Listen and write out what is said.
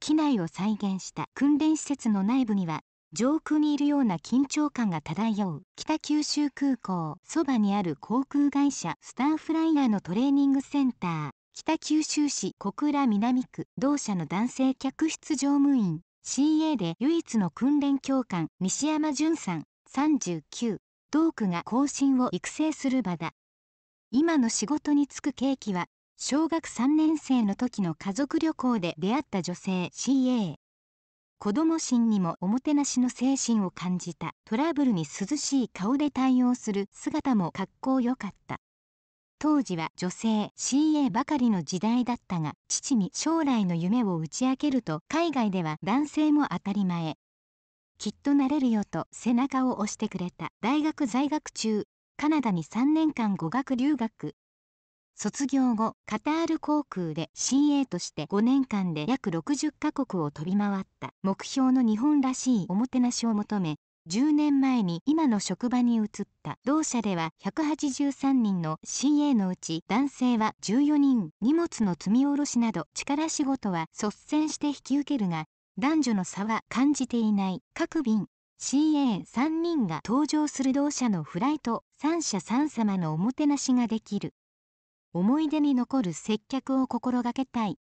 機内を再現した訓練施設の内部には上空にいるような緊張感が漂う北九州空港そばにある航空会社スターフライヤーのトレーニングセンター北九州市小倉南区同社の男性客室乗務員 CA で唯一の訓練教官西山淳さん39同区が後進を育成する場だ今の仕事に就く契機は小学3年生の時の家族旅行で出会った女性 CA 子供心にもおもてなしの精神を感じたトラブルに涼しい顔で対応する姿もかっこよかった当時は女性 CA ばかりの時代だったが父に将来の夢を打ち明けると海外では男性も当たり前きっとなれるよと背中を押してくれた大学在学中カナダに3年間語学留学卒業後カタール航空で CA として5年間で約60カ国を飛び回った目標の日本らしいおもてなしを求め10年前に今の職場に移った同社では183人の CA のうち男性は14人荷物の積み下ろしなど力仕事は率先して引き受けるが男女の差は感じていない各便 CA3 人が搭乗する同社のフライト3社3様のおもてなしができる思い出に残る接客を心がけたい